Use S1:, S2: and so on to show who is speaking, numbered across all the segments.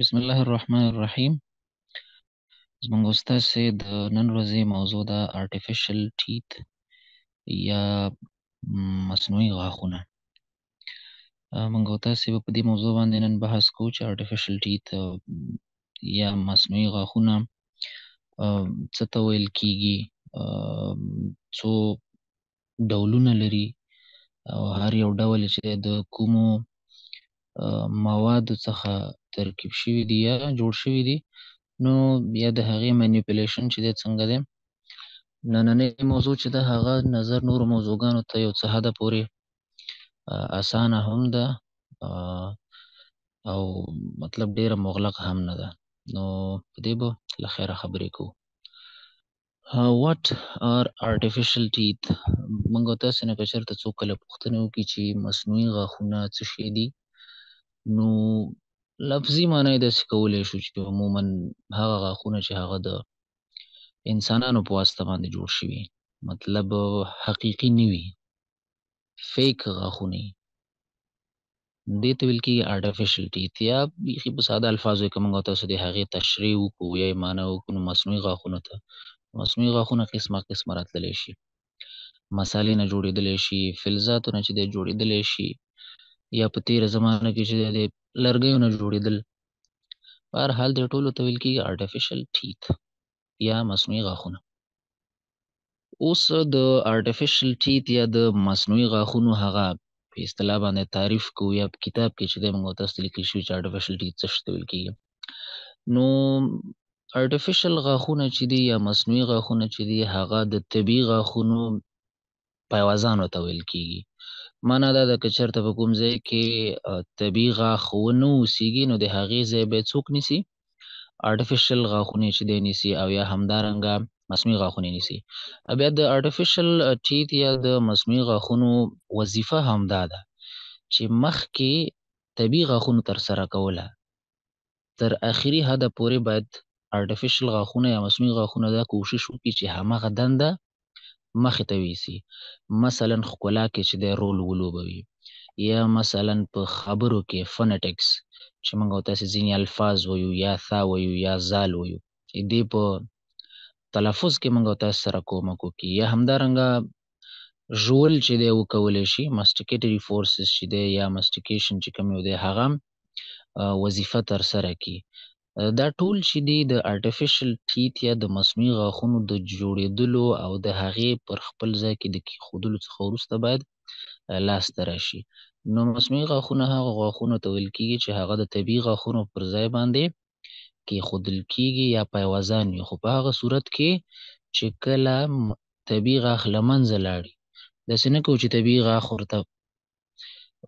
S1: بسم الله الرحمن الرحیم زمونږ استاد سي د نن ورځې موضوع د آرټیفیشل ټیت یا مصنوعي غاښونه موږ او تاسې به په دې موضوع باندې نن بحث کوو چې آرټیفیشل ټیت یا مصنوعي غاښونه څه ته ویل کیږي څو ډولونه لري او هر یو ډول چې د کومو موادو څخه ترکیب شوي دي یا جوړ شوي دي نو یا د هغې منیپولیشن چې دی څنګه دی نننۍ موضوع چې ده هغه نظر نورو موضوعګانو ته یو څه حده پورې اسانه هم ده او مطلب ډیره مغلق هم نه ده نو په دې به له خیره خبرې کوو واټ آر آرټیفیشل ټیت موږ تاسو نه کچرته څوک له پوښتنه وکړي چې مصنوعي غاښونه څه شی دي نو لفظي معنی یې داسې کولی شو چې عموماً هغه غاښونه چې هغه د انسانانو په واسطه باندې جوړ شوي مطلب حقیقي نه وي فیک غاښونه یي دې ته ویل کېږي آرټیفیشل ټیت یا بیخي په ساده الفاظو کې موږ تاسو د هغې تشریح وکړو یا یې معنی وکړو نو مصنوعي غاښونو ته مصنوعي غاښونه قسمه قسمه راتللی شي مسالې نه جوړېدلی شي فلزاتو نه چې دی جوړېدلی شي یا په تېره زمانه کې چې دی لرګیو نه جوړېدل په هر حال دې ټولو ته ویل کېږي آرټیفیشل ټیت یا مصنوعي غاښونه اوس د آرټیفیشل ټیت یا د مصنوعي غاښونو هغه په اصطلاح باندې تعریف کوو یا په کتاب کې چې د موږ تاسو لیکل شوی چې آرټیفیشل ټیت څه شته ویل کېږي نو آرټیفیشل غاښونه چې دي یا مصنوعي غاښونه چې دي هغه د طبي غاښونو پیوازانو ته ویل کېږي معنا دا ده که چېرته په کوم ځای کې طبیعي غاښ ونه اوسېږي نو د هغې ځای به څوک نیسي آرټیفیشل غاښونه چې دی نیسي او یا همدارنګه مصنوعي غاښونه نیسي بیا د آرټیفیشل ټیت یا د مصنوعي غاښونو وظیفه همدا ده چې مخکې طبیعي غاښونو ترسره کوله تر اخري حده پورې باید آرټیفیشل غاښونه یا مصنوعي غاښونه دا کوشش وکړي چې هماغه دنده مخې ته یوسي مثلا ښکلا کې چې د رول ولوبوي یا مثلا په خبرو کې فنټکس چې موږ او تاسو ځینې الفاظ وایو یا ثا وایو یا زال وایو دې په تلفظ کې موږ او تاسو سره کومه کو کې یا همدارنګه ژول چې دی وکولی شي ماسټیکیټري فورسز چې دی یا ماسټیکیشن چې کوم دی هغه وظیفه تر سره کی دا ټول چې دی د آرټیفیشل ټیت یا د مصنوعي غاښونو د جوړېدلو او د هغې پر خپل ځای کې د کیښودلو څخه وروسته باید لاسته راشي. نو مصنوعي غاښونه هغه غاښونو ته ویل کېږي چې هغه د طبیعي غاښونو پر ځای باندې کیښودل کېږي یا پایوازان وي، خو په هغه صورت کې چې کله طبیعي غاښ له منځه لاړي، داسې نه کوو چې طبیعي غاښ ورته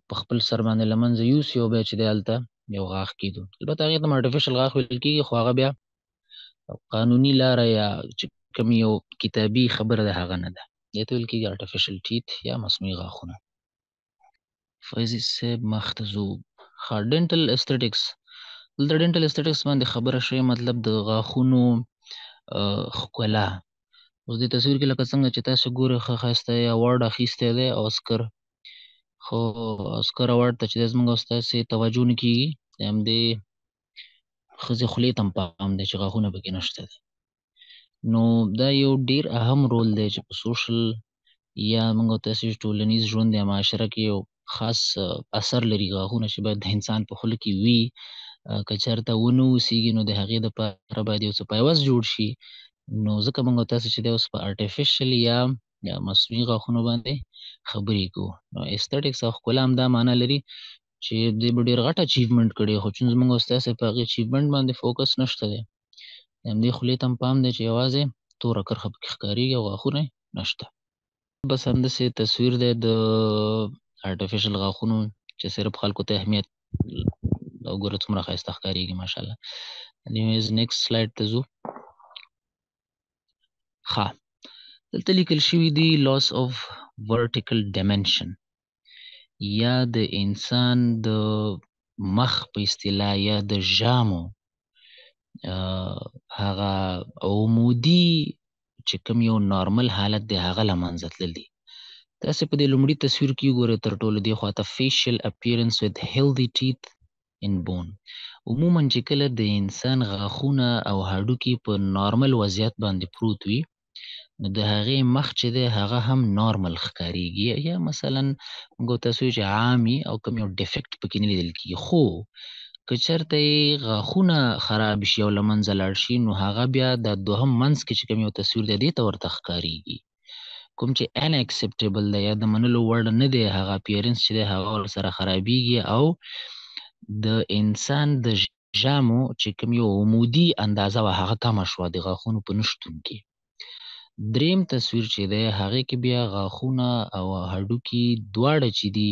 S1: په خپل سر باندې له منځه یوسي او بیا چې دی هلته یو غاښ کېدو البته هغې ته آرټیفیشل غاښ ویل کېږي خو هغه بیا قانوني لاره یا چې کوم یو کتابي خبره ده هغه نه ده دې ته ویل کېږي آرټیفیشل ټیت یا مصنوعي غاښونه فیضي صاحب مخته ځو ښه ډینټل استټکس دلته ډینټل استټکس باندې خبره شوې مطلب د غاښونو ښکلا اوس دې تصویر کې لکه څنګه چې تاسو ګورئ ښه ښایسته یا وړ اخیستی دی او اسکر خو اسکر اوارډ ته چې د زموږ استاد سي توجه نه کیږي د همدې خزي خولې تم پام دی چې غاښونه پکې نشته دي نو دا یو ډیر اهم رول دی چې په سوشل یا موږ تاسو ټولنیز ژوند د معاشره کې یو خاص اثر لري غاښونه چې باید د انسان په خوله کې وي کچرته ونه وسیږي نو د هغې د پاره باید یو څه پایوس جوړ شي نو ځکه موږ تاسو چې دی اوس په ارټیفیشل یا یا مصنوعي غاښونو باندې خبرې کوو نو استټکس او ښکلا هم دا معنا لري چې دوی به ډېر غټ اچیومنت کړي خو چون زموږ استاد په هغه اچیومنت باندې فوکس نشته دی همدې خولې ته هم پام دی چې یوازې توره کرښه پکې ښکارېږي او غاښونه نشته بس همداسې تصویر دی د آرټیفیشل غاښونو چې صرف خلکو ته اهمیت او ګوره څومره ښایسته ښکارېږي ماشاءالله انیویز نیکسټ سلایډ ته ځو ښه دلته لیکل شوي دي لاس اف ورټیکل ډایمنشن یا د انسان د مخ په اصطلاح یا د ژامو هغه عمودي چې کوم یو نارمل حالت دی هغه له منځه تلل دي تاسو په دې لومړي تصویر کې وګورئ تر ټولو دې خواته فیشل اپیرنس وذ هیلدی ټیث ان بون عموما چې کله د انسان غاښونه او هډوکي په نارمل وضعیت باندې پروت وي نو د هغې مخ چې دی هغه هم نارمل ښکاریږي یا مثلا موږ تاسو چې عامي او کوم یو ډیفیکټ پکې نه لیدل کیږي خو که چېرته یې غاښونه خراب شي او له منځه لاړ شي نو هغه بیا د دوهم منځ کې چې کوم یو تصویر دی دې ته ورته ښکاریږي کوم چې ان اکسپټیبل دی یا د منلو وړ نه دی هغه اپیرنس چې دی هغه سره خرابیږي او د انسان د جامو چې کوم یو عمودي اندازه وه هغه کمه شوه د غاښونو په نشتون کې دریم تصویر چې دی هغې کې بیا غاښونه او هډوکي دواړه چې دي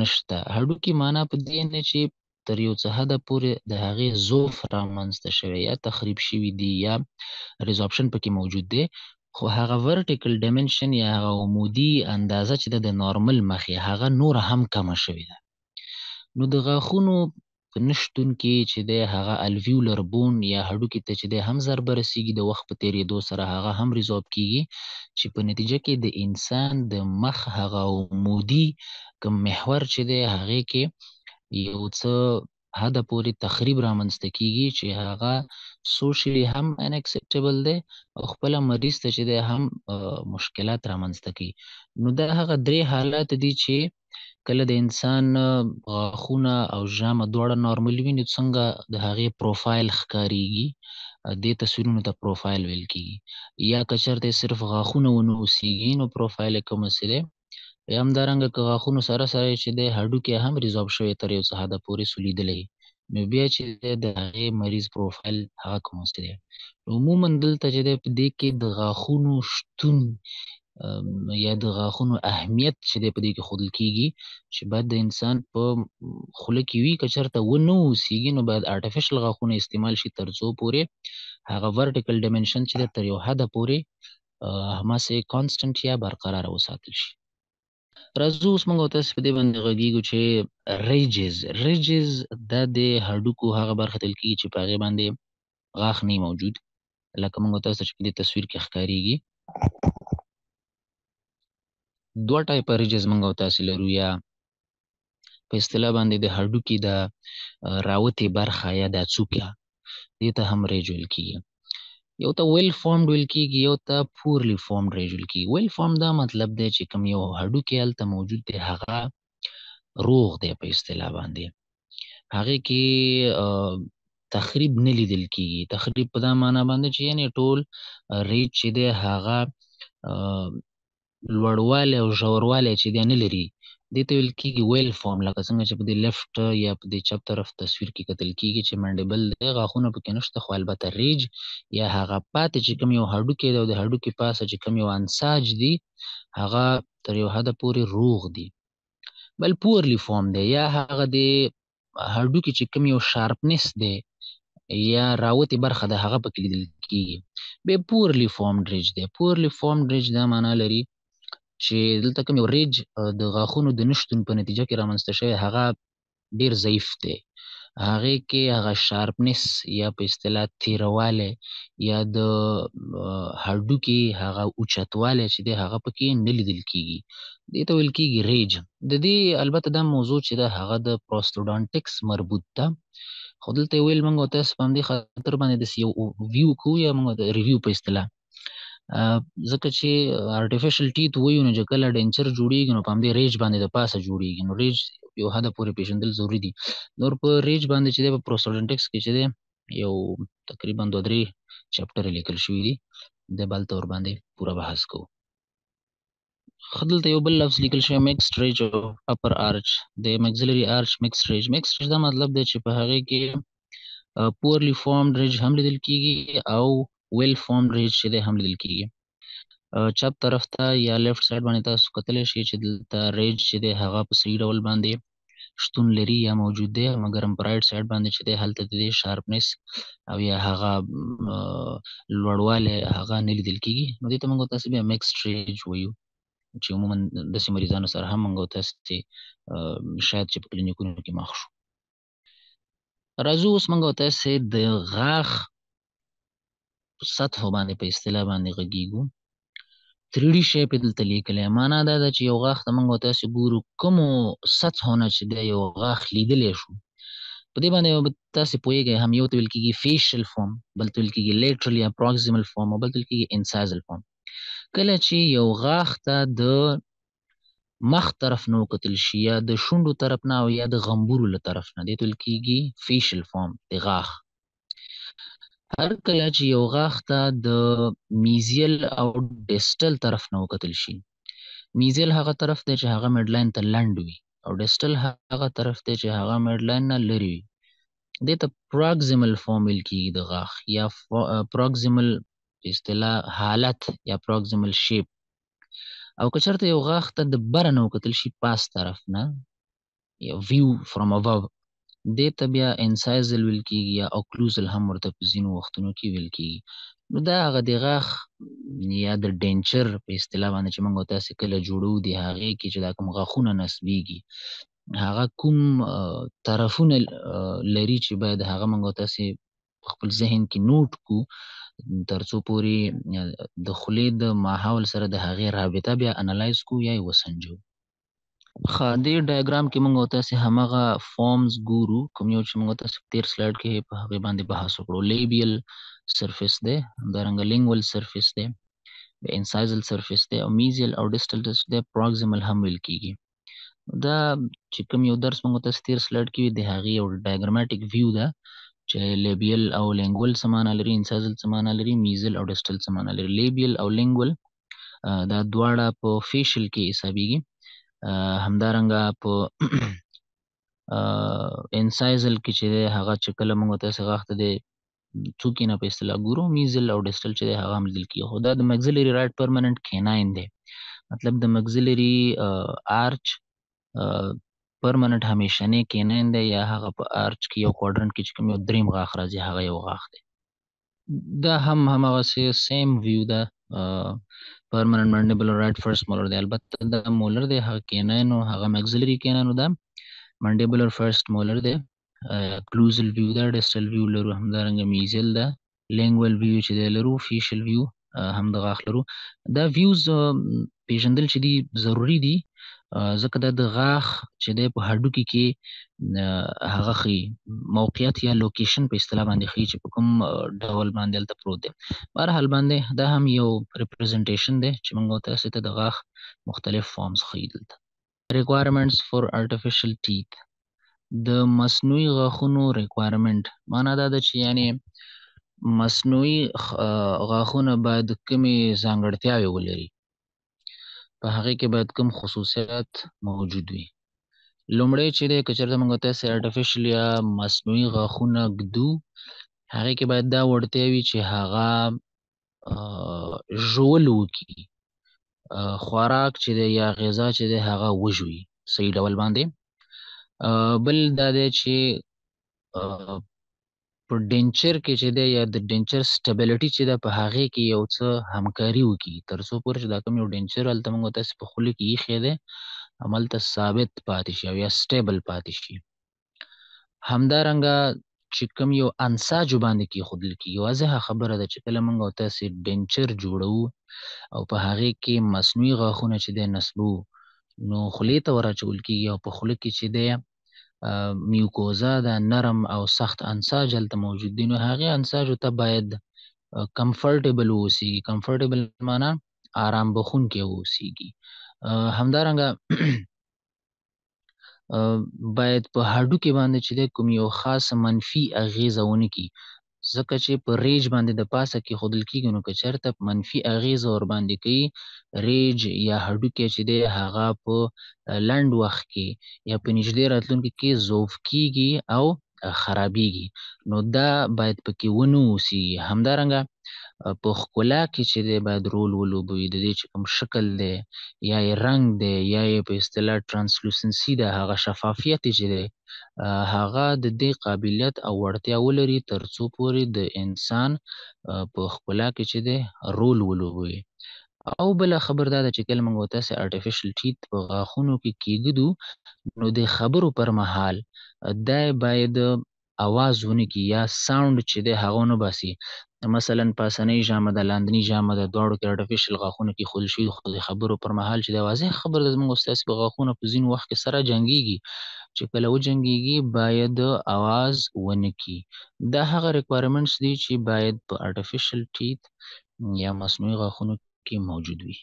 S1: نشته هډوکي معنا په دې نه چې تر یو څه حده پورې د هغې ضعف رامنځته شوی یا تخریب شوي دي یا ریزابشن پکې موجود دی خو هغه ورټیکل ډیمنشن یا هغه عمودي اندازه چې د نارمل مخې هغه نور هم کمه شوې ده نو د غاښونو نشتون کې چې د هغه الویولر بون یا هډوکي ته چې د هم ضربه رسیږي د وخت په تیریدو سره هغه هم ریزولب کیږي چې په نتیجه کې د انسان د مخ هغه عمودي کوم محور چې دی هغې کې یو څه حد پورې تخریب رامنځته کیږي چې هغه سوشلی هم ان اکسپټیبل دی او خپل مریض ته چې دی هم مشکلات رامنځته کوي نو دا هغه درې حالات دي چې کله د انسان غاښونه او ژامه دواړه نارمل وي نو څنګه د هغې پروفایل ښکاریږي دې تصویرونو ته پروفایل ویل کیږي یا کچرته صرف غاښونه ونه اوسېږي نو پروفایل یې کوم څه دی همدارنګه که غاښونو سره سره چې د هډوکي هم ریزاب شوی تر یو څه حده پورې سولیدلی نو بیا چې د هغې مریض پروفایل هغه کوم څه دی عموما دلته چې دی په دې کې د غاښونو شتون یا د غاښونو اهمیت چې دی په دې کې ښودل کېږي چې باید د انسان په خوله کې وي که چېرته ونه اوسېږي نو باید آرټیفیشل غاښونه استعمال شي تر څو پورې هغه ورټیکل ډیمنشن چې دی تر یو حده پورې هماسې کانسټنټ یا برقراره وساتل شي راځو اوس موږ تاسو په دې باندې غږیږو چې ریجز ریجز د د هډوکو هغه برخه تل کیږي چې په هغه باندې غاښ نه موجود لکه موږ تاسو چې په دې تصویر کې ښکاریږي دوه ټایپ ریجز موږ تاسو لرو یا په اصطلاح باندې د هډوکي د راوتې برخه یا د څوکه دې ته هم ریج ویل کیږي یو ته ویل فارمډ ویل کیږي یو ته پورلی فارمډ ویل کیږي ویل فارم دا مطلب دی چې کوم یو هډوکی هلته موجود دی هغه روغ دی په اصطلاح باندې هغه کې تخریب نه لیدل کیږي تخریب په دا معنا باندې چې یعنی ټول ریچ چې دی هغه لوړوالی او ژوروالی چې دی نه لري دې ته ویل کېږي ویل فارم لکه څنګه چې په دې لیفټ یا په دې چپ طرف تصویر کې کتل کېږي چې منډیبل دی غاښونه پکې نشته خو البته ریج یا هغه پاتې چې کوم یو هډوکی دی او د هډوکي پاسه چې کوم یو انساج دی هغه تر یو حده پورې روغ دی بل پورلی فارم دی یا هغه د هډوکي چې کوم یو شارپنس دی یا راوتی برخه ده هغه پکې لیدل کېږي بیا پورلی فارم ریج دی پورلی فارم ریج دا معنا لري چې دلته کوم ریج د غاښونو د نشتون په نتیجه کې رامنځته شوی هغه ډیر ضعیف دی هغه کې هغه شارپنس یا په اصطلاح تیرواله یا د هډو کې هغه اوچتواله چې دی هغه پکې نه لیدل کیږي دې ته ویل کیږي ریج د دې البته دا موضوع چې ده هغه د پروستودانټکس مربوط ده خو دلته ویل موږ تاسو باندې خاطر باندې د یو ویو کو یا موږ ریویو په اصطلاح ځکه چې ارتفیشل ټیت وایو نو چې کله ډینچر جوړیږي نو په همدې ریج باندې د پاسه جوړیږي نو ریج یو حد پورې پیژندل ضروری دي نور په ریج باندې چې د پروسټنټکس کې چې دی یو تقریبا دوه درې چپټر لیکل شوی دي د بل تور باندې پورا بحث کوو خدلته یو بل لفظ لیکل شوی مکسډ ریج او اپر ارچ د مکسلری ارچ مکسډ ریج مکسډ دا مطلب دی چې په هغه کې پورلی فارمډ ریج هم لیدل کیږي او ویل فارمډ ریج چې دی هم لیدل کیږي چپ طرف ته یا لیفټ سایډ باندې تاسو کتلی شئ چې دلته ریج چې دی هغه په صحیح ډول باندې شتون لري یا موجود دی مګر هم په رایټ سایډ باندې چې دی هلته د دې شارپنس او یا هغه لوړوالی هغه نه لیدل کیږي نو دې ته موږ تاسې بیا میکسډ ریج وایو چې عموما داسې مریضانو سره هم موږ تاسې شاید چې په کلینیکونو کې مخ شو راځو اوس موږ تاسې د غاښ سطحو باندې په اصطلاح باندې غږیږو 3D شیپ دلته لیکلی معنا دا ده چې یو غاښ ته موږ تاسو ګورو کومو سطحو نه چې د یو غاښ لیدلی شو په دې باندې تاسو پوهیږئ هم یو ته ویل کېږي فیشل فارم بل ته ویل کېږي لیټرل یا پروکسیمل فارم او بل ته ویل کېږي انسایزل فارم کله چې یو غاښ ته د مخ طرف نه وکتل شي یا د شونډو طرف نه او یا د غمبورو له طرف نه دې ته ویل کېږي فیشل فارم د غاښ هر کله چې یو غاښ ته د میزیل او ډیسټل طرف نه وکتل شي میزیل هغه طرف دی چې هغه میډلاین ته لنډ وي او ډیسټل هغه طرف دی چې هغه میډلاین نه لرې وي دې ته پراکزیمل فارم ویل کېږي د غاښ یا پراکزیمل اصطلاح حالت یا پراکزیمل شیپ او که چېرته یو غاښ ته د بره نه وکتل شي پاس طرف نه یا ویو فرام ابو دې ته بیا انسایزل ویل کېږي یا اوکلوزل هم ورته په ځینو وختونو کې ویل کېږي نو دا هغه د غاښ یا د ډینچر په اصطلاح باندې چې موږ تاسو کله جوړو د هغې کې چې دا کوم غاښونه نصبېږي هغه کوم طرفونه لري چې باید هغه موږ تاسو خپل ذهن کې نوٹ کو ترڅو پورې د خولې د ماحول سره د هغې رابطه بیا انالایز کو یا یې وسنجو خا دې ډایګرام کې موږ او تاسو همغه فارمز ګورو کوم یو چې موږ تاسو تیر سلایډ کې په هغه باندې بحث وکړو لیبیل سرفیس دی همدارنګه لینګول سرفیس دی د انسایزل سرفیس دی او میزیل او ډیسټل دی پروکسیمل هم ویل کیږي دا چې کوم یو درس موږ تاسو تیر سلایډ کې د هغه یو ډایګرامټیک ویو ده چې لیبیل او لینګول سمانه لري انسایزل سمانه لري میزیل او ډیسټل سمانه لري لیبیل او لینګول دا دواړه په فیشل کې حسابيږي همدارنګه په انسایزل کې چې دی هغه چې کله موږ ته څنګه وخت دی څوکې نه په اصطلاح ګورو میزل او ډیسټل چې دی هغه هم لیدل کیږي خو دا د مگزلری رایټ پرمننت کیناین دی مطلب د مگزلری آرچ پرمننت همیشنه کیناین دی یا هغه په آرچ کې یو کوادرنت کې چې کوم یو دریم غاخ راځي هغه یو غاخ دی دا هم همغه سیم ویو ده permanent mandibular right first molar دی البته دا مولر دی هغه کیناین او هغه مگزلری کیناین دا mandibular first molar دی کلوزل ویو دا ډیسټل ویو لرو همدارنګ میزل دا لینګوال ویو چې دی لرو فیشل ویو هم دغه اخلرو دا ویوز پیژندل چې دي ضروری دي ځکه دا د غاښ چې دی په هډوکي کې هغه خي موقعیت یا لوکیشن په اصطلاح باندې خي چې په کوم ډول باندې دلته پروت دی بهرحال باندې دا هم یو ریپرزنټیشن دی چې موږ تاسو ته د غاښ مختلف فارمز خي دلته requirements for artificial teeth د مصنوعي غاښونو requirement معنا دا ده چې یعنی مصنوعي غاښونه باید کمی ځانګړتیاوې ولري په هغه کې باید کوم خصوصیات موجود وي لومړی چې د کچرته موږ ته سي یا مصنوعي غاښونه ږدو هغه کې باید دا وړتیا وي چې هغه ژول وکړي خوراک چې دی یا غذا چې دی هغه وژوي صحیح ډول باندې بل دا دی چې په ډینچر کې چې دی یا د ډینچر سټیبلیټي چې ده په هغه کې یو څه همکاري وکړي تر څو پورې چې دا کوم یو ډینچر هلته موږ تاسې په خوله کې ایښی دی همالته ثابت پاتې شي او یا سټیبل پاتې شي همدارنګه چې کوم یو انساجو باندې کېښودل کېږي واضحه خبره ده چې کله موږ او تاسې ډینچر جوړو او په هغې کې مصنوعي غاښونه چې دی نصبو نو خولې ته ور اچول کېږي او په خوله کې چې دی میوکوزا د نرم او سخت انساج هلته موجود دي نو هغې انساجو ته باید کمفرټیبل واوسېږي کمفرټیبل معنا آرام بخونکی واوسېږي همدارنګه باید په هډوکي باندې چې دی کوم یو خاص منفي اغېزه ونه کړي ځکه چې په ریج باندې د پاسه کې خودل کیږي نو که چېرته منفي اغیز ور باندې کوي ریج یا هډوکی چې دی هغه په لنډ وخت کې یا په نږدې راتلونکي کې ضعف کیږي او خرابیږي نو دا باید پکې ونه اوسي همدارنګه په ښکلا کې چې دی باید رول ولوبوي د دې چې کوم شکل دی یا یې رنګ دی یا یې په اصطلاح ترانسلوسنسي ده هغه شفافیت چې دی هغه د دې قابلیت او وړتیا ولري تر څو پورې د انسان په ښکلا کې چې دی رول ولوبوي او بله خبر دا ده چې کله موږ تاسې آرټیفیشل ټیت په غاښونو کې کېږدو نو د خبرو پر مهال دا باید اواز ونه کړي یا ساوند چې دی هغه ونه باسي مثلا پاسنۍ ژامه ده لاندنۍ ژامه ده دواړو کې آرټیفیشل غاښونه کېښودل شوي خو د خبرو پر مهال چې دی واضح خبره ده زموږ ستاسې به غاښونه په ځینو وخت کې سره جنګېږي چې کله وجنګېږي باید اواز ونه کړي دا هغه ریکوایرمنټس دي چې باید په آرټیفیشل ټیت یا مصنوعي غاښونو کې موجود وي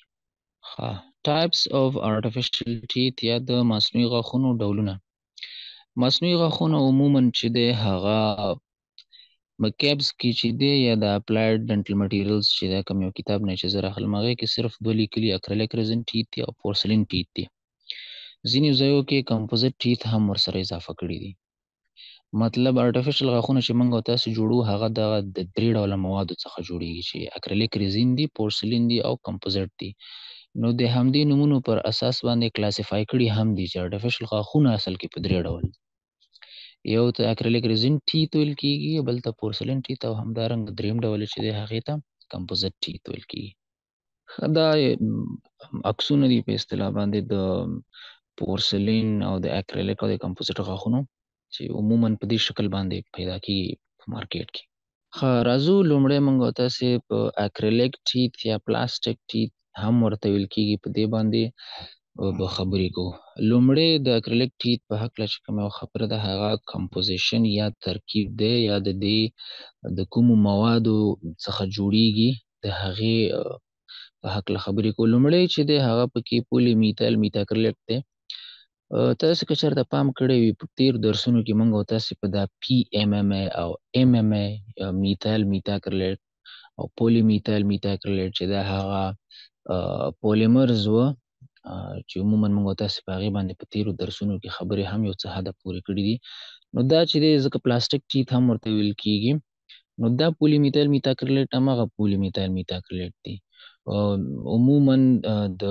S1: ښه ټایپس آف آرټیفیشل ټیت یا د مصنوعي غاښونو ډولونه مصنوعي غاښونه عموماً چې دی هغه مکعبس کې چې دی یا د اپلاید ډنټل مټیریلز چې دا کوم یو کتاب نه چې زه راخلم هغې کې صرف دوه لیکلي اکریلیک رزن ټیت دي او پورسلین ټیت دي ځینې ځایو کې کمپوزیټ ټیت هم ورسره اضافه کړي دي مطلب ارټیفیشل غاښونه چې موږ او تاسو جوړو هغه د درې ډوله موادو څخه جوړیږي چې اکریلیک ریزین دي پورسلین دي او کمپوزیټ دي نو د همدې نمونو پر اساس باندې کلاسیفای کړي هم دي چې آرټیفیشل غاښونه اصل کې په درې ډول یو ته اکریلیک ریزن ټیت ویل کیږي بل ته پورسلین ټیت او همدارنګ دریم ډول چې دی هغې ته کمپوزټ ټیت ویل کیږي دا عکسونه دي په اصطلاح باندې د پورسلین او د اکریلیک او د کمپوزټ غاښونو چې عموما په دې شکل باندې پیدا کیږي په مارکیټ کې خا راځو لومړی مونږ تاسو په اکریلیک ټیت یا پلاستیک ټیت هم ورته ویل کېږي په دې باندې به خبرې کوو لومړی د اکریلیک ټیت په هکله چې کومه خبره ده هغه کمپوزیشن یا ترکیب دی یا د دې د کومو موادو څخه جوړیږي د هغې په هکله خبرې کوو لومړی چې دی هغه پکې پولي میتل میتاکریلیک دی تاسو که چېرته پام کړی وي په تیر درسونو کې موږ او تاسې په دا پی ایم ایم ای او ایم ایم ای میتایل میتاکرلیټ او پولی میتایل میتاکرلیټ چې دا هغه پولیمرز و چې عموما موږ تاسو په هغه باندې په تیرو درسونو کې خبرې هم یو څه حد پورې کړې دي نو دا چې د ځکه پلاستیک چیت هم ورته ویل کیږي نو دا پولی میتایل میتاکرلیټ همغه پولی میتایل میتاکرلیټ دی عموما د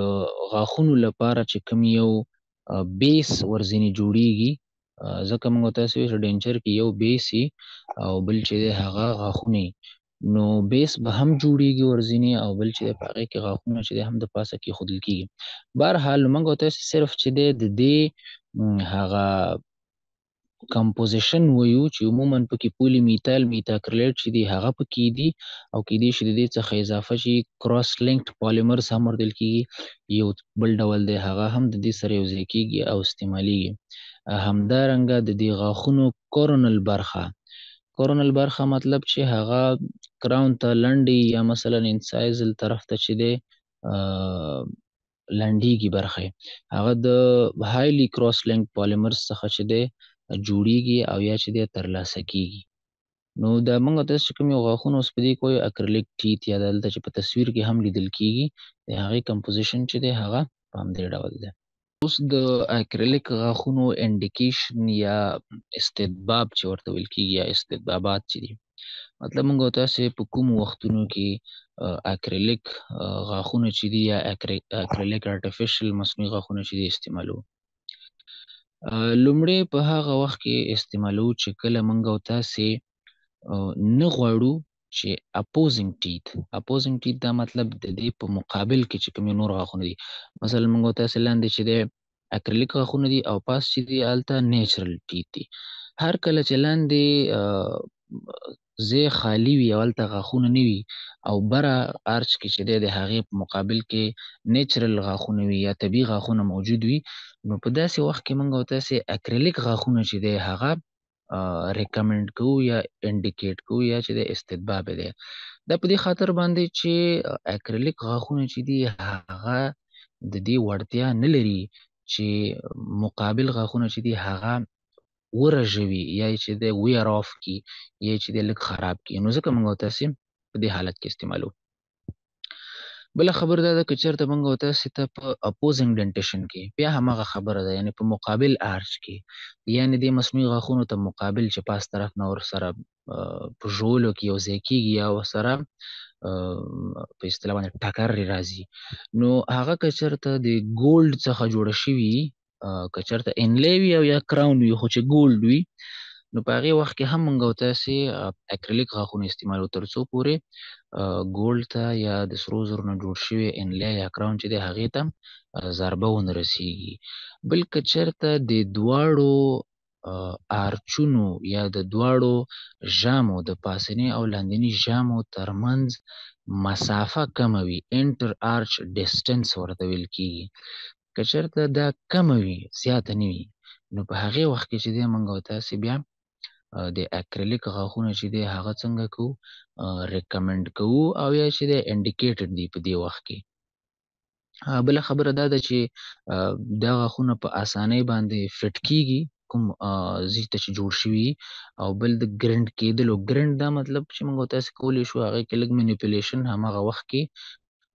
S1: غاښونو لپاره چې کوم یو بیس ورزینی جوړیږي ځکه موږ تاسو یې ډینچر کې یو بیس او بل چې هغه غاښونه نو بیس به هم جوړیږي ورزینی او بل چې په هغه کې غاښونه چې هم د پاسه کې خودل کیږي بهر حال موږ تاسو صرف چې د دې هغه کمپوزیشن ویو چې عموما پکې پولی میتال میتاکرلیټ چې دی هغه پکې دي او کې دي چې د څخه اضافه شي کراس لینکډ پالیمرز هم ورته کیږي یو بل ډول دی هغه هم د دې سره یو ځای کیږي او استعمالیږي همدارنګه د دې غاښونو کورونل برخه کورونل برخه مطلب چې هغه کراون ته لنډي یا مثلا انسایزل طرف ته چې دی لنډیږي برخه هغه د هایلی کراس لینک پالیمرز څخه چې دی جوړیږي او یا چې دی ترلاسه کیږي نو دا موږ تاسو چې کوم یو غاښونه اوس په دې کوی اکریلیک ټیت یا دلته چې په تصویر کې هم لیدل کیږي د هغې کمپوزیشن چې دی هغه په همدې ډول دی اوس د اکریلیک غاښونو انډیکیشن یا استطباب چې ورته ویل کیږي یا استطبابات چې دي مطلب موږ تاسې په کوم وختونو کې اکریلیک غاښونه چې دي یا اکریلیک ارتفیشل مصنوعي غاښونه چې دي استعمالو لومړی په هغه وخت کې استعمالو چې کله موږ تاسې نه غواړو چې اپوزینګ ټیت اپوزینګ ټیت دا مطلب د دې په مقابل کې چې کوم نور غاښونه دي مثلا موږ تاسې لاندې چې دی اکریلیک غاښونه دي او پاس چې دي الته نیچرل ټیت دي هر کله چې لاندې ځای خالي وي او هلته غاښونه نه وي او بره ارچ کې چې دی د هغې په مقابل کې نیچرل غاښونه وي یا طبیعي غاښونه موجود وي نو په داسې وخت کې موږ او تاسې اکریلیک غاښونه چې دی هغه ریکمنډ کوو یا انډیکیټ کوو یا چې د استطباب دی دا په دې خاطر باندې چې اکریلیک غاښونه چې دی هغه د دې وړتیا نه لري چې مقابل غاښونه چې دي هغه ورژوي یا چې د ویر اف کی یا چې د لک خراب کی نو ځکه موږ تاسو په دې حالت کې استعمالو بل خبر دا ده چې چرته موږ تاسو ته په اپوزینګ ډنټیشن کې بیا همغه خبره ده یعنی په مقابل ارج کې یعنی د مسمی غاخونو ته مقابل چې پاس طرف نه ور سره په جوړو کې یو ځای کېږي یا سره په اصطلاح باندې ټکر راځي نو هغه کچرته د ګولډ څخه جوړ شوی که چرته انلې وي او یا کراون وي خو چې ګولډ وي نو په هغه وخت کې هم موږ او تاسې اکریلیک غاښونه استعمالو ترڅو پورې ګولډ ته یا د سرو زرو نه جوړ شوی انلې یا کراون چې دی هغې ته ضربه ونه رسیږي بل که چېرته د دواړو آرچونو یا د دواړو ژامو د پاسني او لاندني ژامو ترمنځ مسافه کمه وي انټر آرچ ډسټنس ورته ویل کېږي که چېرته دا کمه وي زیاته نه وي نو په هغې وخت کې چې دی موږ او تاسې بیا د اکریلیک غاښونه چې دی هغه څنګه کوو ریکمنډ کوو او یا چې دی انډیکیټډ دی په دې وخت کې بله خبره دا ده چې دا غاښونه په اسانۍ باندې فټ کیږي کوم زی ته چې جوړ شوي او بل د ګرند کېدلو ګرند دا مطلب چې موږ تاسې کولی شو هغې کې لږ مینیپولیشن هماغه وخت کې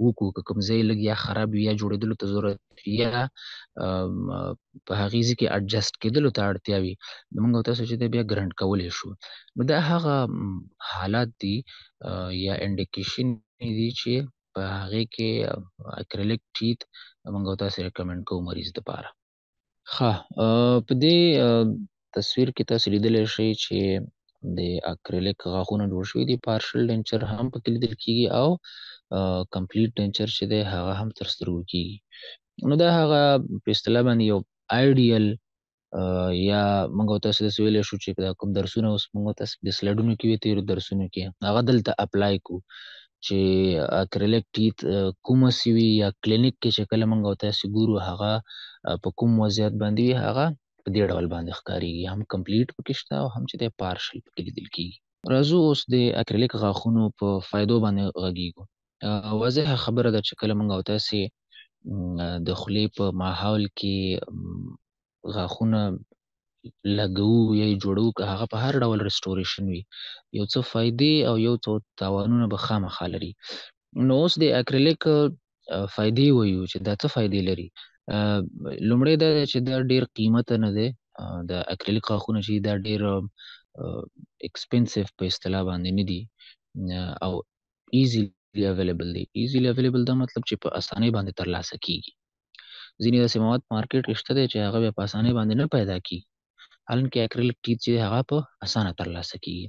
S1: وکړو که کوم ځای لږ یا خراب وي یا جوړېدلو ته ضرورت وي یا په هغې ځای کې اډجسټ کېدلو ته اړتیا وي موږ او تاسو چې دی بیا ګرنټ کولی شو نو دا هغه حالات دي یا انډیکیشن دي چې په هغې کې اکریلیک ټیت موږ او تاسو ریکمنډ کوو مریض دپاره ښه په دې تصویر کې تاسو لیدلی شئ چې د اکریلیک غاښونه جوړ شوي دي پارشل ډنچر هم پکې لیدل کېږي او کمپلیټ ټینچر چې دی هغه هم تر سترګو کیږي نو دا هغه په اصطلاح باندې یو آیډیل یا موږ تاسو ته ویلې شو چې دا کوم درسونه اوس موږ تاسو د سلډونو کې ویته درسونه کې هغه دلته اپلای کو چې اکریلیک ټیت کومه سیوی یا کلینیک کې چې کله موږ تاسو ګورو هغه په کوم وضعیت باندې هغه په دې ډول باندې ښکاریږي هم کمپلیټ پکې شته او هم چې د پارشل پکې لیدل کیږي راځو اوس د اکریلیک غاښونو په فایدو باندې غږیږو واضحه خبره ده چې کله موږ او تاسې د خولې په ماحول کې غاښونه لګو یا جوړو که هغه په هر ډول رستوریشن وي یو څه فایدې او یو څه تاوانونه به خامخا لري نو اوس د اکریلیک فایدې وایو چې دا څه فایدې لري لومړی دا چې دا ډیر قیمته نه دی د اکریلیک غاښونه چې دا ډیر ایکسپنسیو په اصطلاح باندې نه دي او ایزی اویلیبل دي ایزیلی اویلیبل دا مطلب چې په اسانۍ باندې ترلاسه کیږي ځینې داسې مواد مارکیټ کې شته دی چې هغه بیا په اسانۍ باندې نه پیدا کیږي حالانکه اکریلیک ټیټ چې هغه په اسانه ترلاسه کیږي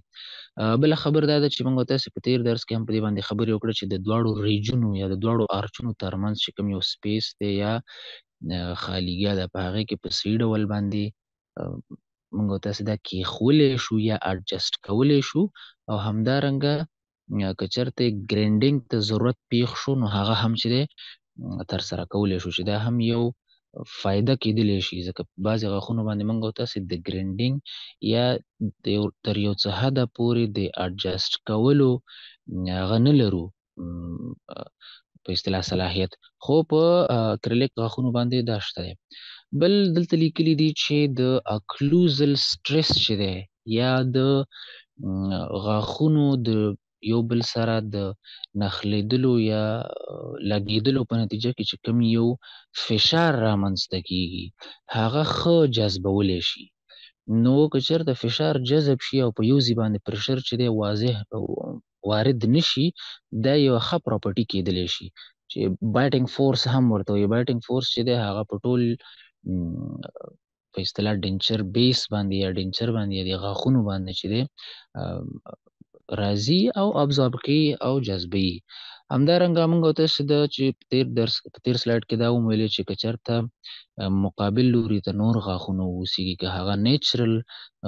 S1: بل خبر دا ده چې موږ تاسو په تیر درس کې هم په دې باندې خبرې وکړې چې د دواړو ریجنو یا د دواړو ارچونو ترمنځ چې کوم یو سپیس دی یا خالیګه ده په هغه کې په سې ډول باندې موږ تاسو دا کې خولې شو یا اډجسټ کولې شو او همدارنګه که چېرته ګرینډینګ ته ضرورت پیښ شو نو هغه هم چې دی تر سره کولی شو چې دا هم یو فایده کېدلی شي ځکه بعضې غاښونو باندې موږ او تاسې د ګرینډینګ یا یو تر یو څه حده پورې د اډجسټ کولو هغه نه لرو په اصطلاح صلاحیت خو په کریلیک غاښونو باندې دا شته دی بل دلته لیکلي دي چې د اکلوزل سټرس چې دی یا د غاښونو د یو بل سره د نخلیدلو یا لګیدلو په نتیجه کې چې کم یو فشار رامنځته کیږي هغه ښه جذبولی شي نو که چېرته فشار جذب شي او په یو ځای باندې پرشر چې دی واضح وارد نشي دا یو ښه پراپرټي کیدلی شي چې بیټینګ فورس هم ورته وي بیټینګ فورس چې دی هغه په ټول په اصطلاح ډینچر بیس باندې یا ډینچر باندې یا د غاښونو باندې چې دی راځي او ابزارب کوي او جذبوي همدارنګه موږ او تاسو د چې په تیر درس په تیر سلایډ کې دا وویلې چې کچرته مقابل لوري ته نور غاښونه وسیږي که هغه نیچرل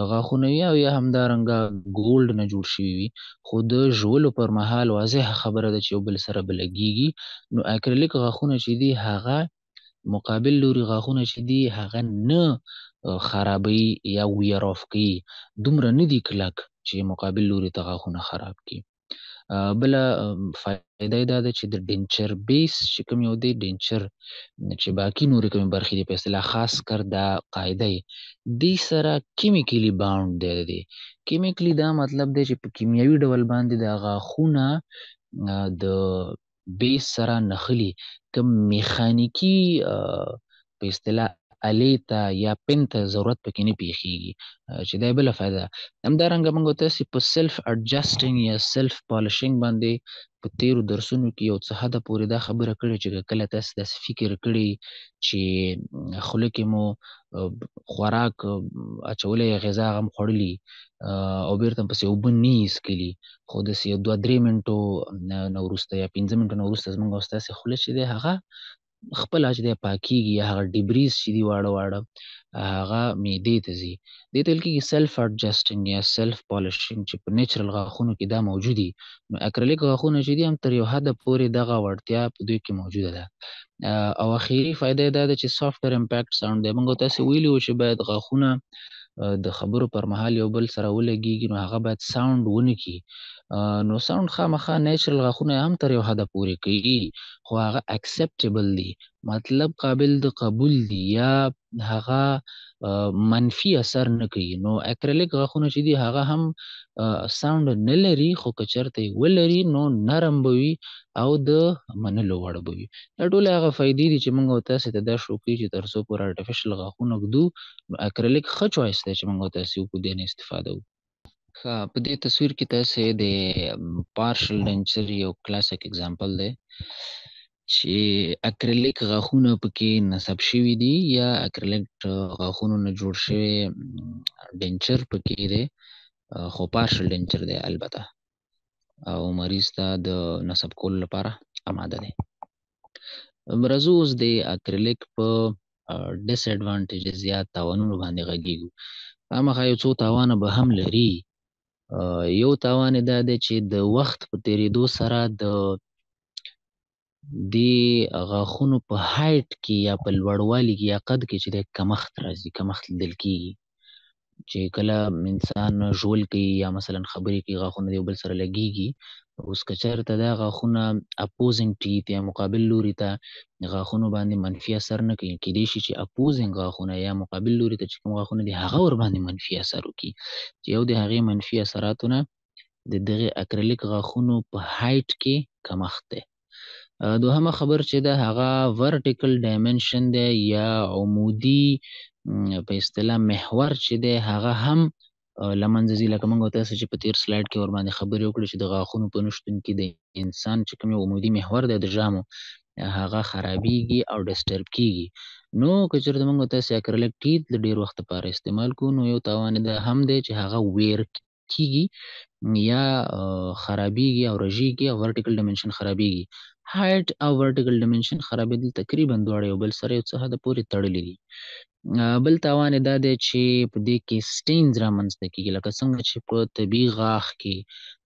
S1: غاښونه وي او یا همدارنګه ګولډ نه جوړ شوي وي خو د ژولو پر مهال واضحه خبره ده چې یو بل سره به لګیږي نو اکریلیک غاښونه چې دي هغه مقابل لوري غاښونه چې دي هغه نه خرابوي یا ویروف کوي دومره نه دي کلک چې مقابل لوري ته غاښونه خراب کی بل فائدې دا ده چې د ډینچر بیس چې کوم یو دی ډینچر چې باقی نورې کوم برخې دی په اصطلاح خاص کر دا قاعده دی سره کیمیکلی باوند دی دی کیمیکلی دا مطلب دی چې په کیمیاوي ډول باندې دا غاښونه د بیس سره نخلی کوم میخانیکی په اصطلاح الې ته یا پن ته ضرورت پکې نه پیښیږي چې دا بله فایده ده همدارنګه موږ تاسې په سلف اډجسټینګ یا سلف پالشینګ باندې په تیرو درسونو کې یو څه حده پورې دا خبره کړې چې کله تاسو داسې فکر کړی چې خوله کې مو خوراک اچولی غذا هغه هم خوړلي او بېرته پسې اوبه نه یې ایسکلي خو داسې دوه درې منټو نه وروسته یا پنځه منټو نه وروسته زموږ او ستاسې خوله چې دی هغه خپل چې دی پاکېږي یا هغه ډیبریز چې دي واړه واړه هغه معدې ته ځي دې ته ویل کېږي سیلف اډجسټینګ یا سیلف پالشینګ چې په نیچرل غاښونو کې دا موجود دي نو اکریلیک غاښونه چې دي هم تر یو حده پورې دغه وړتیا په دوی کې موجوده ده او اخیری فایده دا ده چې سافټویر امپیکټ ساوند دی موږ تاسو ویلي وو چې باید غاښونه د خبرو پر مهال یو بل سره ولګیږي نو هغه باید ساوند ونکي نو ساوند خامخا نیچرل غاښونه هم تر یو حده پورې کوي خو هغه اکسپټیبل دي مطلب قابل د قبول دي یا هغه منفي اثر نه کوي نو اکریلیک غاښونه چې دي هغه هم ساوند نه لري خو کچرته ولري نو نرم بوي او د منلو وړ بوي دا ټول هغه فائدې دي چې موږ او تاسو ته دا شو کوي چې تر څو پر ارتفیشل غاښونه ګدو اکریلیک ښه چوایس دی چې موږ او تاسو کو دې نه استفاده وکړو په دې تصویر کې تاسو د پارشل ډنچر یو کلاسیک اگزامپل دی چې اکریلیک غاښونه پکې نصب شوي دي یا اکریلیک غاښونو نه جوړ شوی ډینچر پکې دی خو پارشل ډینچر دی البته او مریض ته د نصب کولو لپاره آماده دی راځو اوس د اکریلیک په ډس اډوانټیجز یا تاوانونو باندې غږیږو خامخا یو څو تاوانه به هم لري یو تاوان دا دی چې د وخت په تیریدو سره د دې غاښونو په هایټ کې یا په لوړوالي کې یا قد کې چې دی کمښت راځي کمښت لیدل کېږي چې کله انسان ژول کوي یا مثلا خبرې کوي غاښونه د یو بل سره لګېږي اوس که چېرته دا غاښونه اپوزنګ ټیت یا مقابل لوري ته غاښونو باندې منفي اثر نه کوي کېدای شي چې اپوزنګ غاښونه یا مقابل لوري ته چې کوم غاښونه دي هغه ورباندې منفي اثر وکړي چې یو د هغې منفي اثراتو نه د دغې اکریلیک غاښونو په هایټ کې کمښت دی دوهمه خبر چې ده هغه ورټیکل ډایمنشن دی یا عمودي په اصطلاح محور چې دی هغه هم لمنځه ځي لکه موږ تاسو چې په تیر سلایډ کې ور باندې خبرې وکړې چې د غاښونو په نشتون کې د انسان چې کوم عمودي محور دی د ژامو هغه خرابېږي او ډسټرب کېږي نو که چېرته موږ تاسو اکرلیک ټیت د ډېر وخت لپاره استعمال کوو نو یو تاوان دا هم دی چې هغه ویر کېږي یا خرابېږي او رژېږي او ورټیکل ډایمنشن خرابېږي هایټ او ورټیکل ډیمنشن خرابېدل تقریبا دواړه یو بل سره یو څه حده پورې تړلي دي. بل تاوان یې دا دی چې په دې کې سټینز رامنځته کېږي لکه څنګه چې په طبیعي غاښ کې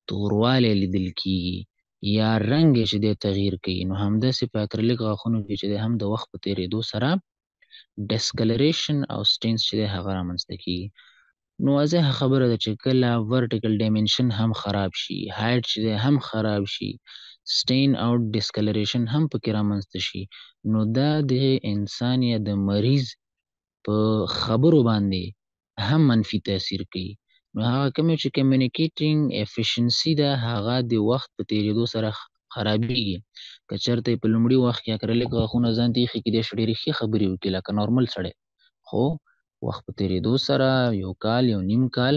S1: توروالی لیدل کېږي یا رنګ یې چې دی تغییر کوي نو همداسې په اکریلیک غاښونو کې چې دی هم د وخت په تېرېدو سره ډسکلریشن او سټینز چې دی هغه رامنځته کېږي نو واضحه خبره ده چې کله ورټیکل ډایمنشن هم خراب شي هایټ چې دی هم خراب شي سټین او ډیسکلریشن هم پکې رامنځته شي. نو دا د انسان یا د مریض په خبرو باندې هم منفي تاثیر کوي. نو هغه کومه چې کمیونیکیټینګ افیشنسي ده، هغه د وخت په تېرېدو سره خرابېږي. که چېرته یې په لومړي وخت کې یا که لږ غاښونه ځان ته ایښي کېدای شي ډېرې ښې خبرې وکړي لکه نورمل سړی، خو وخت په تېرېدو سره یو کال یو نیم کال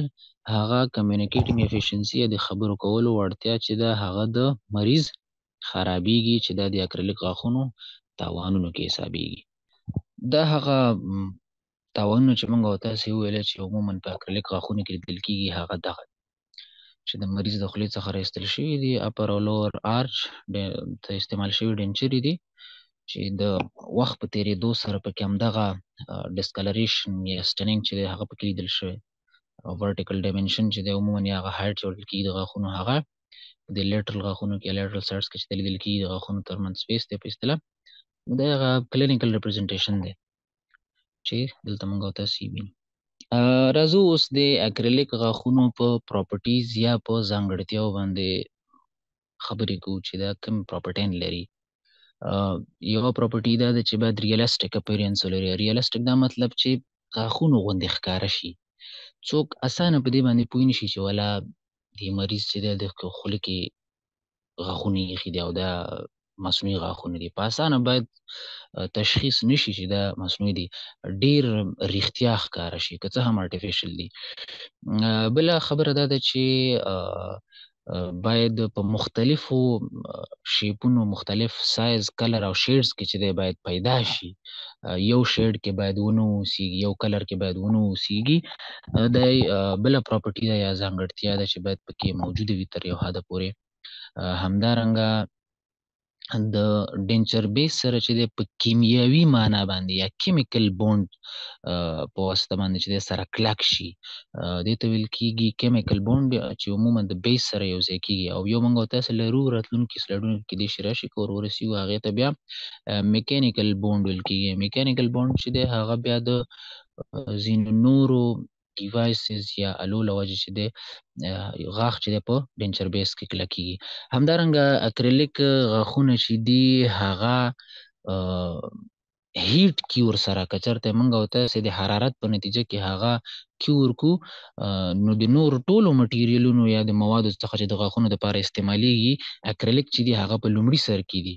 S1: هغه کمیونیکیټنګ ایفیشنسي یا د خبرو کولو وړتیا چې ده هغه د مریض خرابیږي چې دا د اکریلیک غاښونو تاوانونو کې حسابیږي دا هغه تاوانونه چې موږ او تاسې وویل چې عموما په اکریلیک غاښونو کې لیدل کېږي هغه دغه چې د مریض د خولې څخه را ایستل شوي دي اپر او لور ارچ ته استعمال شوي ډینچرې دي چې د وخت په تیریدو سره پکې همدغه ډسکلریشن یا سټنینګ چې دی هغه پکې لیدل شوی ورټیکل ډایمنشن چې دی عموما یا هغه هایټ چې ویل کېږي د غاښونو هغه د لیټرل غاښونو کې لیټرل سایډس کې چې لیدل کېږي د غاښونو ترمنځ سپیس دی په اصطلاح دا هغه کلینیکل ریپرزنټیشن دی چې دلته موږ تاسو یې وینو راځو اوس د اکریلیک غاښونو په پراپرټیز یا په ځانګړتیاو باندې خبرې کوو چې دا کوم پراپرټین لري یو پراپرټي دا ده چې باید ریالستیک اپیرنس ولري ریالستیک دا مطلب چې غاښونو غوندې ښکار شي څوک اسانه په دې باندې پوه نشي چې ولا د مریض چې د خوله کې غاښونه یې دي او دا مصنوعي غاښونه دي په اسانه باید تشخیص نشي چې دا مصنوعي دي ډیر ریختیا ښکار شي که څه هم آرټیفیشل دي بل خبره دا ده چې باید په مختلفو شیپونو مختلف سایز کلر او شیډز کې چې دی باید پیدا شي یو شیډ کې باید ونه اوسیږي یو کلر کې باید ونه اوسیږي دا بل پراپرټي ده یا ځانګړتیا ده چې باید پکې موجوده وي تر یو حد پورې همدارنګه د ډینچر بیس سره چې د کیمیاوي معنا باندې یا کیمیکل بوند په واسطه باندې چې د سره کلک شي دې ته ویل کیږي کیمیکل بوند چې عموما د بیس سره یو ځای کیږي او یو موږ تاسو لرو راتلونکي سلډونو کې د شراشي کور ورسی او هغه ته بیا میکانیکل بوند ویل کیږي میکانیکل بوند چې د هغه بیا د زین نورو ډیوایسز یا الو لوجه چې دی غاښ چې دی په ډینچر بیس کې کلکیږي همدارنګه اکریلیک غاښونه چې دی هغه هیټ کیور سره کچرته منګه وته سي د حرارت په نتیجه کې هغه کیور کو نو د نور ټولو مټیریالونو یا د موادو څخه چې د غاښونو لپاره استعمالیږي اکریلیک چې دی هغه په لومړي سر کې دی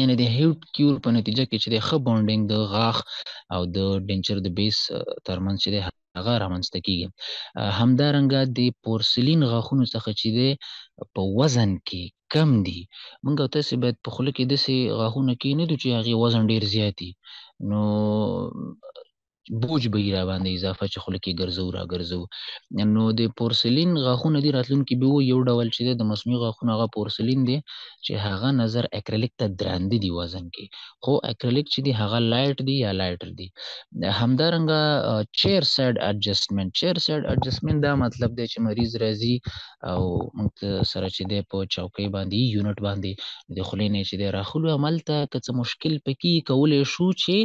S1: یعنی د هیوټ کیور په نتیجه کې چې د ښه بونډینګ د غاښ او د ډینچر د بیس ترمنځ چې د هغه رامنځته کیږي همدارنګه د پورسلین غاښونو څخه چې دی په وزن کې کم دي موږ تاسو باید په خوله کې داسې غاښونه کینې چې هغه وزن ډیر زیات نو بوج به یې را باندې اضافه چې خوله کې ګرځو را ګرځو نو د پورسلین غاښونه دي راتلونکي به یو ډول چې د مصنوعي غاښونو هغه پورسلین دي چې هغه نظر اکریلیک ته درانده دي وزن کې خو اکریلیک چې دی هغه لایټ دی یا لایټر دی همدارنګه چیر سایډ اډجسټمنت چیر سایډ اډجسټمنت دا مطلب دی چې مریض راځي او موږ سره چې دی په چوکۍ باندې یونټ باندې د خولې نه چې دی راخلو عمل ته که څه مشکل پکې کولای شو چې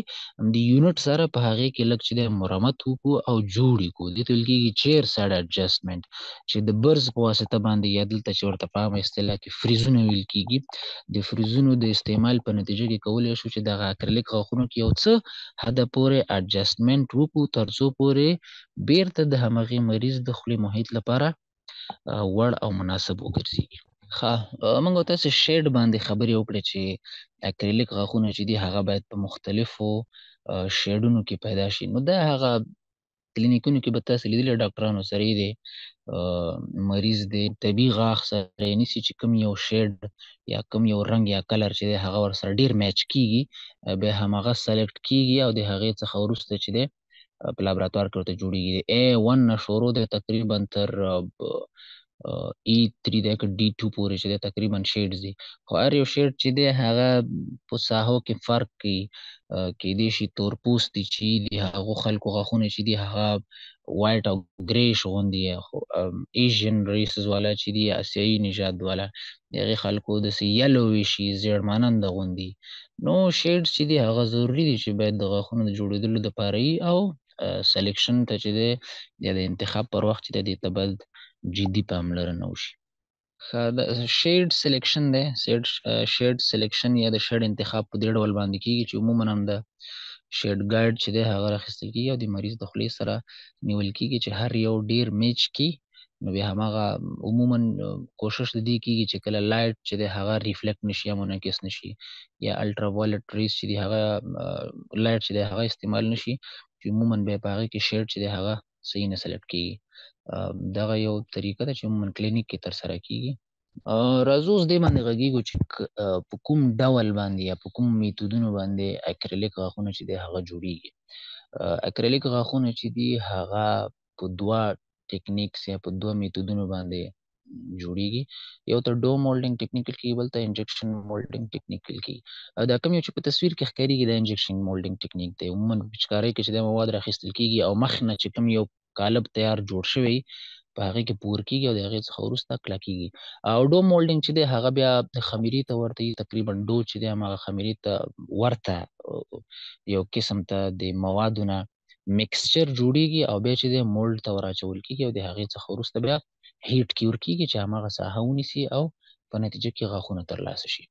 S1: د یونټ سره په هغه کې لږ چې د مرمت وکړو او جوړې کو دې ته ویل کېږي چیر سایډ اډجسټمنټ چې د برز په واسطه باندې یا دلته چې ورته په عامه اصطلاح کې فریزونه ویل کېږي د فریزونو د استعمال په نتیجه کې کولی شو چې دغه اکریلیک غاښونو کې یو څه حده پورې اډجسټمنټ وکړو تر څو پورې بیرته د همغې مریض د خولې محیط لپاره وړ او مناسب وګرځي ښه موږ تاسو شیډ باندې خبرې وکړې چې اکریلیک غاښونه چې دي هغه باید په مختلفو شیډونو کې پیدا شي نو دا هغه کلینیکونو کې به تاسو لیدل ډاکټرانو سره دی مریض دی طبي غاښ سره نیسی چې کم یو شیډ یا کم یو رنگ یا کلر چې دی هغه ور سره ډیر میچ کیږي به همغه سلیکټ کیږي او د هغې څخه وروسته چې دی په لابراتوار کې ورته جوړیږي اے 1 نه شروع دی تقریبا تر E3 دی که D2 پورې چې دی تقریبا شیډز دي خو هر یو شیډ چې دی هغه په ساحو کې فرق کوي کېدای شي تور پوستي چې دي هغو خلکو غاښونه چې دي هغه وایټ او ګریش غوندي خو ایشین ریسز والا چې دي آسیایي نژاد والا د هغې خلکو داسې یلوي شي زیړماننده غوندي نو شیډز چې دي هغه ضروري دي چې باید د غاښونو د جوړېدلو دپاره او سلیکشن ته چې دی یا د انتخاب پر وخت چې دی دې ته باید جدي پاملرنه وشي ښه د شیډ سلیکشن دی شیډ شیډ سلیکشن یا د شیډ انتخاب په دې ډول باندې کیږي چې عموما هم د شیډ ګایډ چې دی هغه راخیستل کیږي او د مریض د خولې سره نیول کیږي چې هر یو ډیر میچ کی نو بیا هماغه عموما کوشش د دې کیږي چې کله لایټ چې د هغه ریفلیکټ نشي یا منعکس نشي یا الټرا وایلټ ریز چې د هغه لایټ چې د هغه استعمال نشي چې عموما به په هغه کې شیډ چې د هغه صحیح نه سلیکټ کیږي دغه یو طریقه ده چې عموما کلینیک کې تر سره کیږي راځو اوس دې باندې غږیږو چې په کوم ډول باندې یا په کوم میتودونو باندې اکریلیک غاښونه چې دی هغه جوړیږي اکریلیک غاښونه چې دی هغه په دوا ټیکنیکس یا په دوا میتودونو باندې جوړیږي یو ته ډو مولډینګ ټیکنیکل کې بل ته انجکشن مولډینګ ټیکنیکل کې دا کوم یو چې په تصویر کې ښکاریږي د انجکشن مولډینګ ټیکنیک دی عموما په چکارې کې چې د مواد راخېستل کیږي او مخ نه چې کوم یو قالب تیار جوړ شوی په هغه کې پور کیږي او د هغه څخه وروسته کلکیږي او ډو مولډینګ چې دی هغه بیا خمیرې ته ورته تقریبا ډو چې دی هغه خمیرې ته ورته یو قسم ته د موادو نه مکسچر جوړیږي او بیا چې دی مولډ ته وراچول کیږي او د هغه څخه وروسته بیا هیټ کیور کیږي چې هغه ساحه ونیسي او په نتیجه کې غاښونه ترلاسه شي